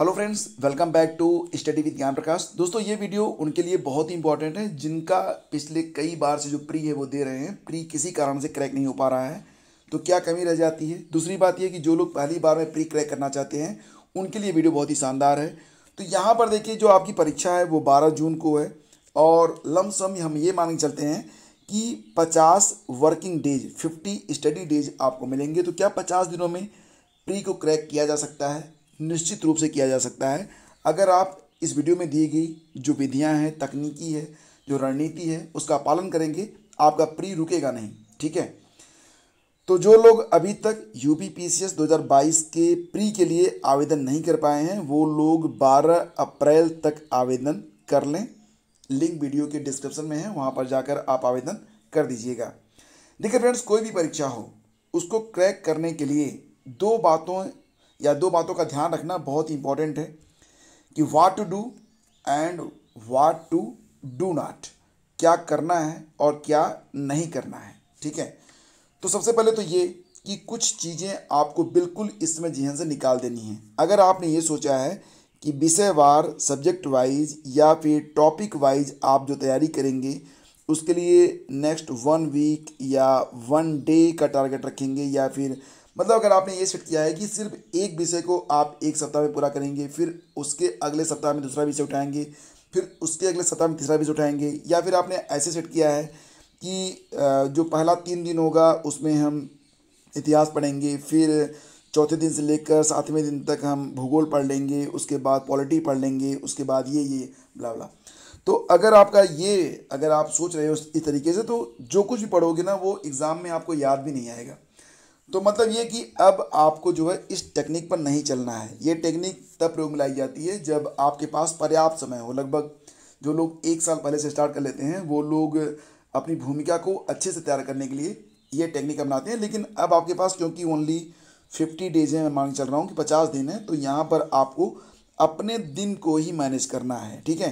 hello friends welcome back to study with Gyan Prakash दोस्तों ये video उनके लिए बहुत ही इंपॉर्टेंट है जिनका पिछले कई बार से जो प्री है वो दे रहे हैं प्री किसी कारण से क्रैक नहीं हो पा रहा है तो क्या कमी रह जाती है दूसरी बात यह कि जो लोग पहली बार में प्री क्रैक करना चाहते हैं उनके लिए वीडियो बहुत ही शानदार है तो यहाँ पर देखिए जो आपकी परीक्षा है वो बारह जून को है और लमसम हम ये मान चलते हैं कि पचास working days fifty study days आपको मिलेंगे तो क्या पचास दिनों में प्री को क्रैक किया जा सकता है निश्चित रूप से किया जा सकता है अगर आप इस वीडियो में दी गई जो विधियाँ हैं तकनीकी है जो रणनीति है उसका पालन करेंगे आपका प्री रुकेगा नहीं ठीक है तो जो लोग अभी तक U P P C S दो हज़ार बाईस के प्री के लिए आवेदन नहीं कर पाए हैं वो लोग 12 अप्रैल तक आवेदन कर लें लिंक वीडियो के डिस्क्रिप्शन में है वहाँ पर जाकर आप आवेदन कर दीजिएगा देखिए फ्रेंड्स कोई भी परीक्षा हो उसको क्रैक करने के लिए दो बातों या दो बातों का ध्यान रखना बहुत इंपॉर्टेंट है कि what to do and what to do not क्या करना है और क्या नहीं करना है ठीक है तो सबसे पहले तो ये कि कुछ चीज़ें आपको बिल्कुल इसमें जहन से निकाल देनी है अगर आपने ये सोचा है कि विषयवार सब्जेक्ट वाइज या फिर टॉपिक वाइज आप जो तैयारी करेंगे उसके लिए नेक्स्ट वन वीक या वन डे का टारगेट रखेंगे या फिर मतलब अगर आपने ये सेट किया है कि सिर्फ एक विषय को आप एक सप्ताह में पूरा करेंगे फिर उसके अगले सप्ताह में दूसरा विषय उठाएंगे फिर उसके अगले सप्ताह में तीसरा विषय उठाएंगे या फिर आपने ऐसे सेट किया है कि जो पहला तीन दिन होगा उसमें हम इतिहास पढ़ेंगे फिर चौथे दिन से लेकर सातवें दिन तक हम भूगोल पढ़ लेंगे उसके बाद पॉलिटी पढ़ लेंगे उसके बाद ये ये बला बला तो अगर आपका ये अगर आप सोच रहे हो इस तरीके से तो जो कुछ भी पढ़ोगे ना वो एग्ज़ाम में आपको याद भी नहीं आएगा तो मतलब ये कि अब आपको जो है इस टेक्निक पर नहीं चलना है ये टेक्निक तब प्रयोग में लाई जाती है जब आपके पास पर्याप्त समय हो लगभग जो लोग एक साल पहले से स्टार्ट कर लेते हैं वो लोग अपनी भूमिका को अच्छे से तैयार करने के लिए ये टेक्निक अपनाते हैं लेकिन अब आपके पास क्योंकि ओनली फिफ्टी डेज है मैं मांग चल रहा हूँ कि पचास दिन है तो यहाँ पर आपको अपने दिन को ही मैनेज करना है ठीक है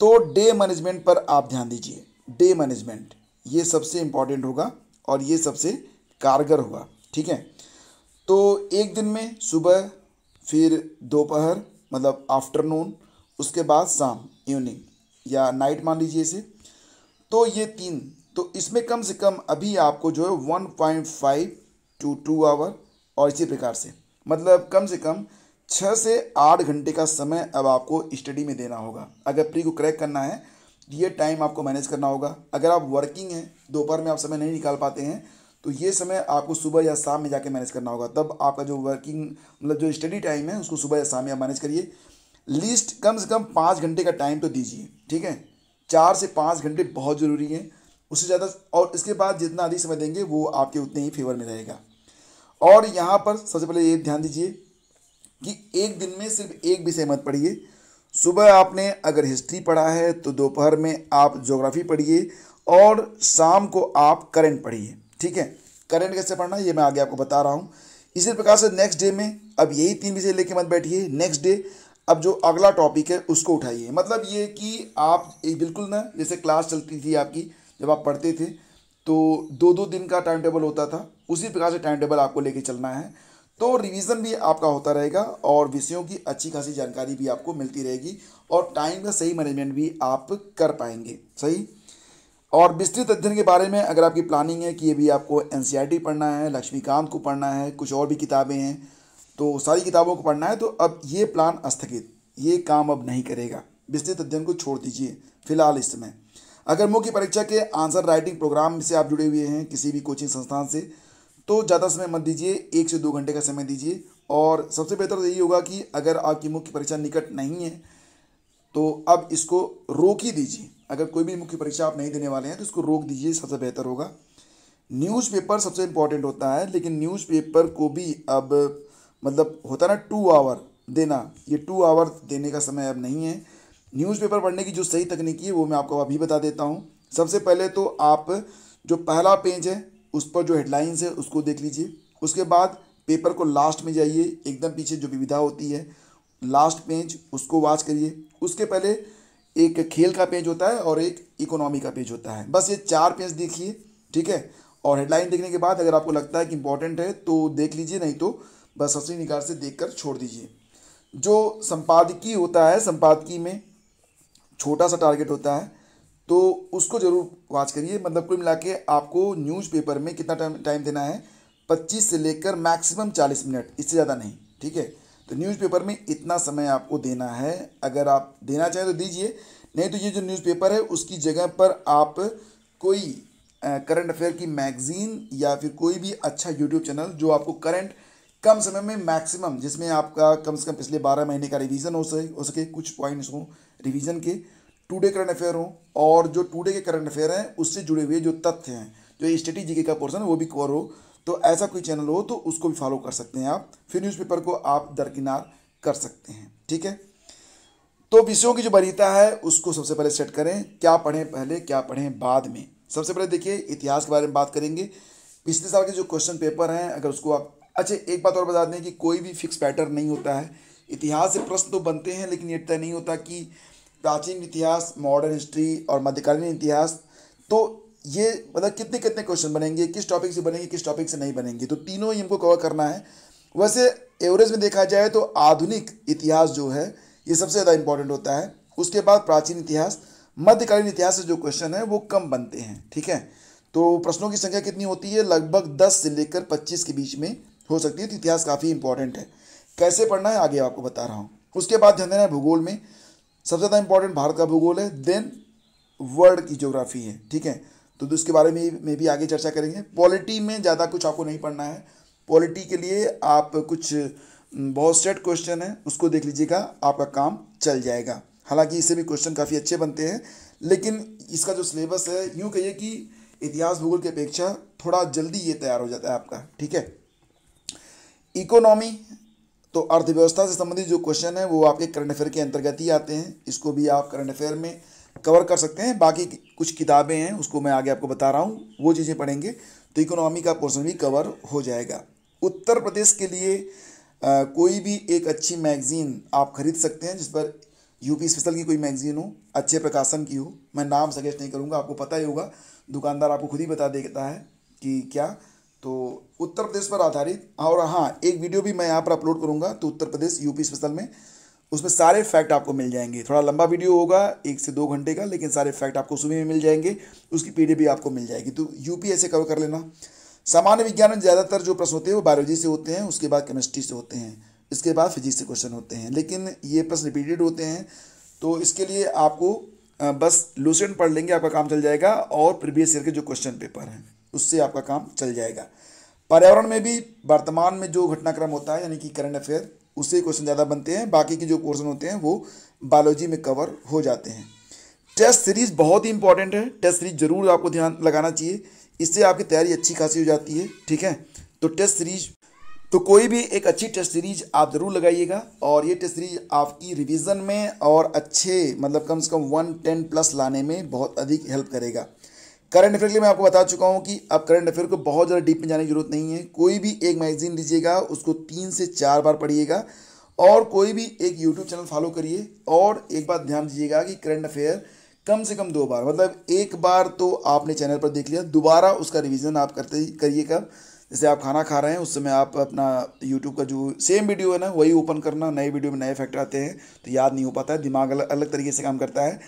तो डे मैनेजमेंट पर आप ध्यान दीजिए डे मैनेजमेंट ये सबसे इम्पॉर्टेंट होगा और ये सबसे कारगर होगा ठीक है तो एक दिन में सुबह फिर दोपहर मतलब आफ्टरनून उसके बाद शाम इवनिंग या नाइट मान लीजिए इसे तो ये तीन तो इसमें कम से कम अभी आपको जो है one point five to two hour और इसी प्रकार से मतलब कम से कम छः से आठ घंटे का समय अब आपको स्टडी में देना होगा अगर प्री को क्रैक करना है ये टाइम आपको मैनेज करना होगा अगर आप वर्किंग हैं दोपहर में आप समय नहीं निकाल पाते हैं तो ये समय आपको सुबह या शाम में जाके मैनेज करना होगा तब आपका जो वर्किंग मतलब जो स्टडी टाइम है उसको सुबह या शाम या आप मैनेज करिए लीस्ट कम से कम पाँच घंटे का टाइम तो दीजिए ठीक है चार से पाँच घंटे बहुत ज़रूरी है उससे ज़्यादा और इसके बाद जितना अधिक समय देंगे वो आपके उतने ही फेवर में रहेगा और यहाँ पर सबसे पहले ये ध्यान दीजिए कि एक दिन में सिर्फ एक विषय मत पढ़िए सुबह आपने अगर हिस्ट्री पढ़ा है तो दोपहर में आप जोग्राफी पढ़िए और शाम को आप करंट पढ़िए ठीक है करंट कैसे पढ़ना है ये मैं आगे आपको बता रहा हूँ इसी प्रकार से नेक्स्ट डे में अब यही तीन विषय लेके मत बैठिए नेक्स्ट डे अब जो अगला टॉपिक है उसको उठाइए मतलब ये कि आप एक बिल्कुल ना जैसे क्लास चलती थी आपकी जब आप पढ़ते थे तो दो दो दिन का टाइम टेबल होता था उसी प्रकार से टाइम टेबल आपको लेके चलना है तो रिवीजन भी आपका होता रहेगा और विषयों की अच्छी खासी जानकारी भी आपको मिलती रहेगी और टाइम का सही मैनेजमेंट भी आप कर पाएंगे सही और विस्तृत अध्ययन के बारे में अगर आपकी प्लानिंग है कि ये भी आपको एन e पढ़ना है लक्ष्मीकांत को पढ़ना है कुछ और भी किताबें हैं तो सारी किताबों को पढ़ना है तो अब ये प्लान स्थगित ये काम अब नहीं करेगा विस्तृत अध्ययन को छोड़ दीजिए फिलहाल इस समय अगर मुख्य परीक्षा के आंसर राइटिंग प्रोग्राम से आप जुड़े हुए हैं किसी भी कोचिंग संस्थान से तो ज़्यादा समय मत दीजिए एक से दो घंटे का समय दीजिए और सबसे बेहतर तो यही होगा कि अगर आपकी मुख्य परीक्षा निकट नहीं है तो अब इसको रोक ही दीजिए अगर कोई भी मुख्य परीक्षा आप नहीं देने वाले हैं तो इसको रोक दीजिए सबसे बेहतर होगा न्यूज़पेपर सबसे इम्पॉर्टेंट होता है लेकिन न्यूज़पेपर को भी अब मतलब होता ना टू आवर देना ये टू आवर देने का समय अब नहीं है न्यूज़पेपर पढ़ने की जो सही तकनीकी है वो मैं आपको अभी बता देता हूँ सबसे पहले तो आप जो पहला पेज है उस पर जो हेडलाइंस है उसको देख लीजिए उसके बाद पेपर को लास्ट में जाइए एकदम पीछे जो विविधा होती है लास्ट पेज उसको वाच करिए उसके पहले एक खेल का पेज होता है और एक इकोनॉमी का पेज होता है बस ये चार पेज देखिए ठीक है और हेडलाइन देखने के बाद अगर आपको लगता है कि इंपॉर्टेंट है तो देख लीजिए नहीं तो बस असली निकाल से देख कर छोड़ दीजिए जो संपादकीय होता है संपादकीय में छोटा सा टारगेट होता है तो उसको ज़रूर वाच करिए मतलब कुल मिला के आपको न्यूज़पेपर में कितना टाइम टाइम देना है पच्चीस से लेकर मैक्सिमम चालीस मिनट इससे ज़्यादा नहीं ठीक है तो न्यूज़पेपर में इतना समय आपको देना है अगर आप देना चाहें तो दीजिए नहीं तो ये जो न्यूज़पेपर है उसकी जगह पर आप कोई करंट अफेयर की मैगजीन या फिर कोई भी अच्छा यूट्यूब चैनल जो आपको करंट कम समय में मैक्सिमम जिसमें आपका कम से कम पिछले बारह महीने का रिवीजन हो सके हो सके कुछ पॉइंट्स हों रिवीजन के टुडे करंट अफेयर हों और जो टुडे के करंट अफेयर हैं उससे जुड़े हुए जो तथ्य हैं जो स्टेटी जीके का पोर्सन वो भी कवर हो तो ऐसा कोई चैनल हो तो उसको भी फॉलो कर सकते हैं आप फिर न्यूज़पेपर को आप दरकिनार कर सकते हैं ठीक है तो विषयों की जो वरीता है उसको सबसे पहले सेट करें क्या पढ़ें पहले क्या पढ़ें बाद में सबसे पहले देखिए इतिहास के बारे में बात करेंगे पिछले साल के जो क्वेश्चन पेपर हैं अगर उसको आप अच्छा एक बात और बता दें कि कोई भी फिक्स पैटर्न नहीं होता है इतिहास से प्रश्न तो बनते हैं लेकिन ये तय नहीं होता कि प्राचीन इतिहास मॉडर्न हिस्ट्री और मध्यकालीन इतिहास तो ये मतलब कितने कितने क्वेश्चन बनेंगे किस टॉपिक से बनेंगे किस टॉपिक से नहीं बनेंगे तो तीनों ही हमको कवर करना है वैसे एवरेज में देखा जाए तो आधुनिक इतिहास जो है ये सबसे ज़्यादा इंपॉर्टेंट होता है उसके बाद प्राचीन इतिहास मध्यकालीन इतिहास से जो क्वेश्चन है वो कम बनते हैं ठीक है तो प्रश्नों की संख्या कितनी होती है लगभग दस से लेकर पच्चीस के बीच में हो सकती है तो इतिहास काफ़ी इंपॉर्टेंट है कैसे पढ़ना है आगे आपको बता रहा हूँ उसके बाद ध्यान देना है भूगोल में सबसे ज़्यादा इंपॉर्टेंट भारत का भूगोल है देन वर्ल्ड की ज्योग्राफी है ठीक है तो उसके तो बारे में में भी आगे चर्चा करेंगे पॉलिटी में ज़्यादा कुछ आपको नहीं पढ़ना है पॉलिटी के लिए आप कुछ बहुत सेट क्वेश्चन है उसको देख लीजिएगा आपका काम चल जाएगा हालांकि इससे भी क्वेश्चन काफ़ी अच्छे बनते हैं लेकिन इसका जो सिलेबस है यूँ कहिए कि इतिहास भूगोल की अपेक्षा थोड़ा जल्दी ये तैयार हो जाता है आपका ठीक है इकोनॉमी तो अर्थव्यवस्था से संबंधित जो क्वेश्चन है वो आपके करंट अफेयर के अंतर्गत ही आते हैं इसको भी आप करंट अफेयर में कवर कर सकते हैं बाकी कुछ किताबें हैं उसको मैं आगे आपको बता रहा हूँ वो चीज़ें पढ़ेंगे तो इकोनॉमी का पोर्सन भी कवर हो जाएगा उत्तर प्रदेश के लिए आ, कोई भी एक अच्छी मैगज़ीन आप खरीद सकते हैं जिस पर यूपी स्पेशल की कोई मैगज़ीन हो अच्छे प्रकाशन की हो मैं नाम सजेस्ट नहीं करूँगा आपको पता ही होगा दुकानदार आपको खुद ही बता देता है कि क्या तो उत्तर प्रदेश पर आधारित और हाँ एक वीडियो भी मैं यहाँ पर अपलोड करूँगा तो उत्तर प्रदेश यूपी स्पेशल में उसमें सारे फैक्ट आपको मिल जाएंगे थोड़ा लंबा वीडियो होगा एक से दो घंटे का लेकिन सारे फैक्ट आपको सुबह में मिल जाएंगे उसकी पी भी आपको मिल जाएगी तो यूपीएस से कवर कर लेना सामान्य विज्ञान में ज़्यादातर जो प्रश्न होते हैं वो बायोलॉजी से होते हैं उसके बाद केमिस्ट्री से होते हैं इसके बाद फिजिक्स से क्वेश्चन होते हैं लेकिन ये प्रश्न रिपीटेड होते हैं तो इसके लिए आपको बस लूसेंट पढ़ लेंगे आपका काम चल जाएगा और प्रीवियस ईयर के जो क्वेश्चन पेपर हैं उससे आपका काम चल जाएगा पर्यावरण में भी वर्तमान में जो घटनाक्रम होता है यानी कि करंट अफेयर उससे क्वेश्चन ज़्यादा बनते हैं बाकी के जो क्वेश्चन होते हैं वो बायोलॉजी में कवर हो जाते हैं टेस्ट सीरीज़ बहुत ही इंपॉर्टेंट है टेस्ट सीरीज़ ज़रूर आपको ध्यान लगाना चाहिए इससे आपकी तैयारी अच्छी खासी हो जाती है ठीक है तो टेस्ट सीरीज तो कोई भी एक अच्छी टेस्ट सीरीज आप ज़रूर लगाइएगा और ये टेस्ट सीरीज आपकी रिवीजन में और अच्छे मतलब कम से कम वन टेन प्लस लाने में बहुत अधिक हेल्प करेगा करंट अफेयर के लिए मैं आपको बता चुका हूँ कि अब करंट अफेयर को बहुत ज़्यादा डीप में जाने की जरूरत नहीं है कोई भी एक मैगजीन लीजिएगा उसको तीन से चार बार पढ़िएगा और कोई भी एक यूट्यूब चैनल फॉलो करिए और एक बात ध्यान दीजिएगा कि करंट अफेयर कम से कम दो बार मतलब एक बार तो आपने चैनल पर देख लिया दोबारा उसका रिविज़न आप करते करिए कब जैसे आप खाना खा रहे हैं उस समय आप अपना यूट्यूब का जो सेम वीडियो है ना वही ओपन करना नए वीडियो में नए फैक्टर आते हैं तो याद नहीं हो पाता है दिमाग अलग अलग तरीके से काम करता है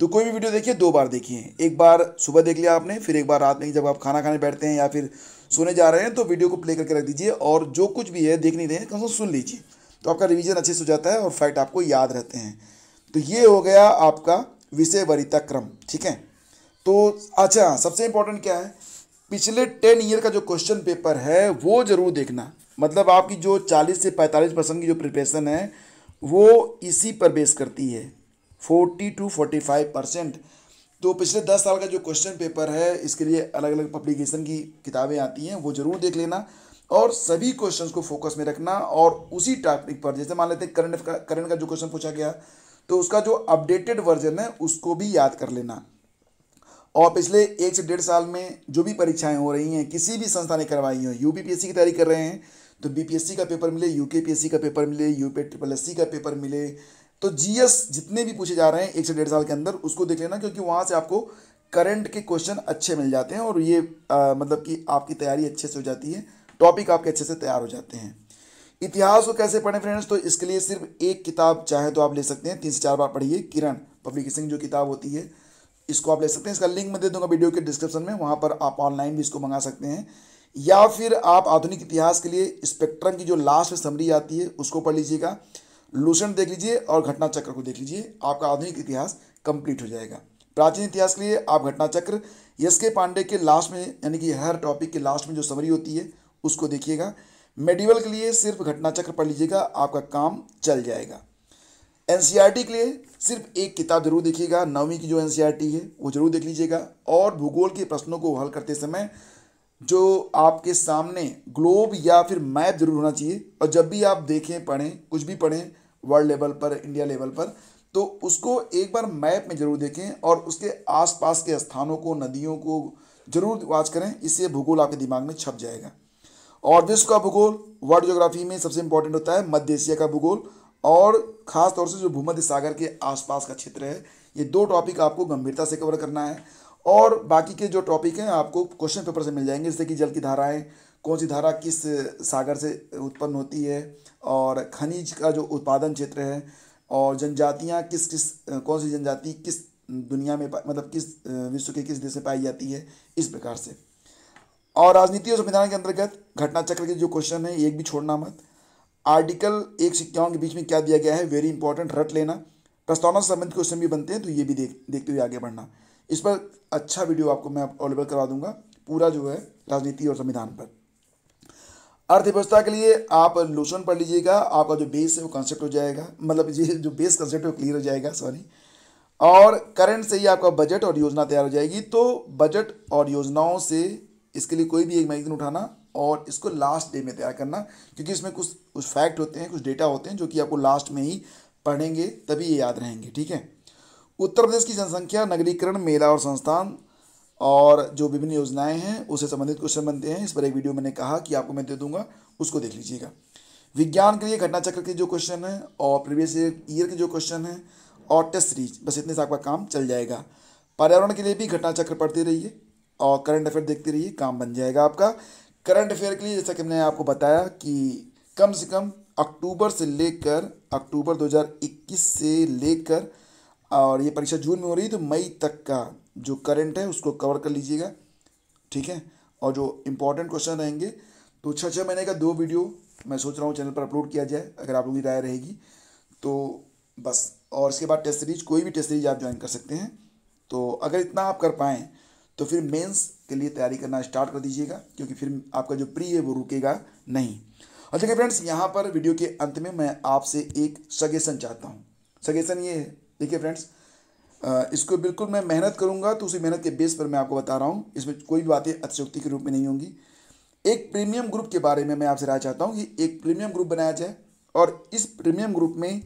तो कोई भी वीडियो देखिए दो बार देखिए एक बार सुबह देख लिया आपने फिर एक बार रात में जब आप खाना खाने बैठते हैं या फिर सोने जा रहे हैं तो वीडियो को प्ले करके रख दीजिए और जो कुछ भी है देख नहीं रहे हैं कम से कम सुन लीजिए तो आपका रिविजन अच्छे से हो जाता है और फैक्ट आपको याद रहते हैं तो ये हो गया आपका विषय वरिता क्रम ठीक है तो अच्छा सबसे इम्पोर्टेंट क्या है पिछले टेन ईयर का जो क्वेश्चन पेपर है वो ज़रूर देखना मतलब आपकी जो चालीस से पैंतालीस परसेंट की जो प्रिपरेशन है वो इसी पर बेस करती है forty to forty five percent तो पिछले दस साल का जो क्वेश्चन पेपर है इसके लिए अलग अलग पब्लिकेशन की किताबें आती हैं वो ज़रूर देख लेना और सभी क्वेश्चंस को फोकस में रखना और उसी टॉपिक पर जैसे मान लेते हैं करंट का करंट का जो क्वेश्चन पूछा गया तो उसका जो अपडेटेड वर्जन है उसको भी याद कर लेना और पिछले एक से डेढ़ साल में जो भी परीक्षाएं हो रही हैं किसी भी संस्था ने करवाई हो यू की तैयारी कर रहे हैं तो बी का पेपर मिले यू का पेपर मिले यू ट्रिपल एससी का पेपर मिले तो जीएस जितने भी पूछे जा रहे हैं एक से डेढ़ साल के अंदर उसको देख लेना क्योंकि वहाँ से आपको करंट के क्वेश्चन अच्छे मिल जाते हैं और ये आ, मतलब कि आपकी तैयारी अच्छे से हो जाती है टॉपिक आपके अच्छे से तैयार हो जाते हैं इतिहास को कैसे पढ़ें फ्रेंड्स तो इसके लिए सिर्फ एक किताब चाहे तो आप ले सकते हैं तीन से चार बार पढ़िए किरण पब्लिकेशन की जो किताब होती है इसको आप ले सकते हैं इसका लिंक मैं दे दूंगा वीडियो के डिस्क्रिप्शन में वहाँ पर आप ऑनलाइन भी इसको मंगा सकते हैं या फिर आप आधुनिक इतिहास के लिए स्पेक्ट्रम की जो लास्ट में समरी आती है उसको पढ़ लीजिएगा लूसेंट देख लीजिए और घटना चक्र को देख लीजिए आपका आधुनिक इतिहास कंप्लीट हो जाएगा प्राचीन इतिहास के लिए आप घटना चक्र यस के पांडे के लास्ट में यानी कि हर टॉपिक के लास्ट में जो समरी होती है उसको देखिएगा मेडिवल के लिए सिर्फ घटना चक्र पढ़ लीजिएगा आपका काम चल जाएगा एन e के लिए सिर्फ एक किताब जरूर देखिएगा नौवीं की जो एन e है वो जरूर देख लीजिएगा और भूगोल के प्रश्नों को हल करते समय जो आपके सामने ग्लोब या फिर मैप जरूर होना चाहिए और जब भी आप देखें पढ़ें कुछ भी पढ़ें वर्ल्ड लेवल पर इंडिया लेवल पर तो उसको एक बार मैप में ज़रूर देखें और उसके आसपास के स्थानों को नदियों को ज़रूर वाच करें इससे भूगोल आपके दिमाग में छप जाएगा और विश्व का भूगोल वर्ल्ड जोग्राफी में सबसे इंपॉर्टेंट होता है मध्य एशिया का भूगोल और ख़ास तौर से जो भूमध्य सागर के आसपास का क्षेत्र है ये दो टॉपिक आपको गंभीरता से कवर करना है और बाकी के जो टॉपिक हैं आपको क्वेश्चन पेपर से मिल जाएंगे जैसे कि जल की धाराएं कौन सी धारा किस सागर से उत्पन्न होती है और खनिज का जो उत्पादन क्षेत्र है और जनजातियाँ किस किस कौन सी जनजाति किस दुनिया में मतलब किस विश्व के किस देश में पाई जाती है इस प्रकार से और राजनीति और संविधान के अंतर्गत घटना चक्र के जो क्वेश्चन है एक भी छोड़ना मत आर्टिकल एक से के बीच में क्या दिया गया है वेरी इंपॉर्टेंट रट लेना प्रस्तावना से संबंधित क्वेश्चन भी बनते हैं तो ये भी देख देखते हुए आगे बढ़ना इस पर अच्छा वीडियो आपको मैं अवेलेबल करवा दूंगा पूरा जो है राजनीति और संविधान पर अर्थव्यवस्था के लिए आप लोशन पढ़ लीजिएगा आपका जो बेस है वो कॉन्सेप्ट हो जाएगा मतलब ये जो बेस कॉन्सेप्ट है वो क्लियर हो जाएगा सॉरी और करंट से ही आपका बजट और योजना तैयार हो जाएगी तो बजट और योजनाओं से इसके लिए कोई भी एक मैगजीन उठाना और इसको लास्ट डे में तैयार करना क्योंकि इसमें कुछ कुछ फैक्ट होते हैं कुछ डेटा होते हैं जो कि आपको लास्ट में ही पढ़ेंगे तभी ये याद रहेंगे ठीक है उत्तर प्रदेश की जनसंख्या नगरीकरण मेला और संस्थान और जो विभिन्न योजनाएं हैं उससे संबंधित क्वेश्चन बनते हैं इस पर एक वीडियो मैंने कहा कि आपको मैं दे दूंगा उसको देख लीजिएगा विज्ञान के लिए घटना चक्र के जो क्वेश्चन है और प्रीवियस ईयर के जो क्वेश्चन हैं और टेस्ट सीरीज बस इतने से आपका काम चल जाएगा पर्यावरण के लिए भी घटना चक्र पढ़ते रहिए और करंट अफेयर देखते रहिए काम बन जाएगा आपका करंट अफेयर के लिए जैसा कि मैंने आपको बताया कि कम से कम अक्टूबर से लेकर अक्टूबर दो से लेकर और ये परीक्षा जून में हो रही है तो मई तक का जो करंट है उसको कवर कर लीजिएगा ठीक है और जो इम्पोर्टेंट क्वेश्चन रहेंगे तो छः छः महीने का दो वीडियो मैं सोच रहा हूँ चैनल पर अपलोड किया जाए अगर आप लोगों की राय रहेगी तो बस और इसके बाद टेस्ट सीरीज कोई भी टेस्ट सीरीज आप ज्वाइन कर सकते हैं तो अगर इतना आप कर पाएँ तो फिर मेंस के लिए तैयारी करना स्टार्ट कर दीजिएगा क्योंकि फिर आपका जो प्री है वो रुकेगा नहीं अच्छा फ्रेंड्स यहाँ पर वीडियो के अंत में मैं आपसे एक सजेशन चाहता हूँ सजेशन ये है देखिए फ्रेंड्स इसको बिल्कुल मैं मेहनत करूंगा तो उसी मेहनत के बेस पर मैं आपको बता रहा हूँ इसमें कोई भी बातें अतिशोक्ति के रूप में नहीं होंगी एक प्रीमियम ग्रुप के बारे में मैं आपसे राय चाहता हूँ कि एक प्रीमियम ग्रुप बनाया जाए और इस प्रीमियम ग्रुप में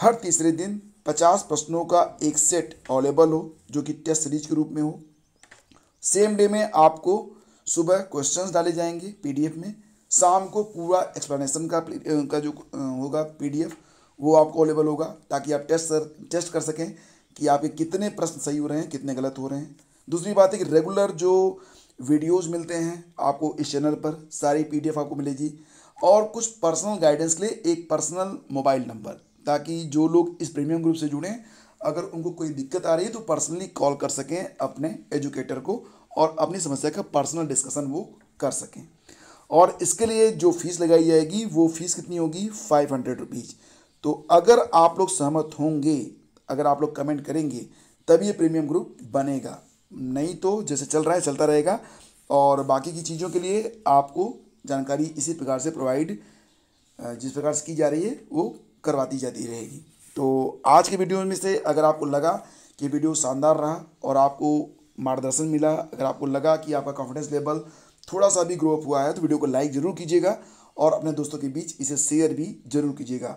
हर तीसरे दिन पचास प्रश्नों का एक सेट अवेलेबल हो जो कि टेस्ट सीरीज के रूप में हो सेम डे में आपको सुबह क्वेश्चन डाले जाएंगे पी में शाम को पूरा एक्सप्लेनेशन का का जो होगा पीडीएफ वो आपको अवेलेबल होगा ताकि आप टेस्ट सर टेस्ट कर सकें कि आपके कितने प्रश्न सही हो रहे हैं कितने गलत हो रहे हैं दूसरी बात है कि रेगुलर जो वीडियोस मिलते हैं आपको इस चैनल पर सारी पीडीएफ आपको मिलेगी और कुछ पर्सनल गाइडेंस के लिए एक पर्सनल मोबाइल नंबर ताकि जो लोग इस प्रीमियम ग्रुप से जुड़ें अगर उनको कोई दिक्कत आ रही है तो पर्सनली कॉल कर सकें अपने एजुकेटर को और अपनी समस्या का पर्सनल डिस्कशन वो कर सकें और इसके लिए जो फीस लगाई जाएगी वो फीस कितनी होगी फाइव हंड्रेड रुपीज़ तो अगर आप लोग सहमत होंगे अगर आप लोग कमेंट करेंगे तब ये प्रीमियम ग्रुप बनेगा नहीं तो जैसे चल रहा है चलता रहेगा और बाकी की चीज़ों के लिए आपको जानकारी इसी प्रकार से प्रोवाइड जिस प्रकार से की जा रही है वो करवाती जाती रहेगी तो आज के वीडियो में से अगर आपको लगा कि वीडियो शानदार रहा और आपको मार्गदर्शन मिला अगर आपको लगा कि आपका कॉन्फिडेंस लेवल थोड़ा सा भी ग्रो अप हुआ है तो वीडियो को लाइक ज़रूर कीजिएगा और अपने दोस्तों के बीच इसे शेयर भी जरूर कीजिएगा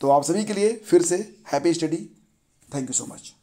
तो आप सभी के लिए फिर से happy study thank you so much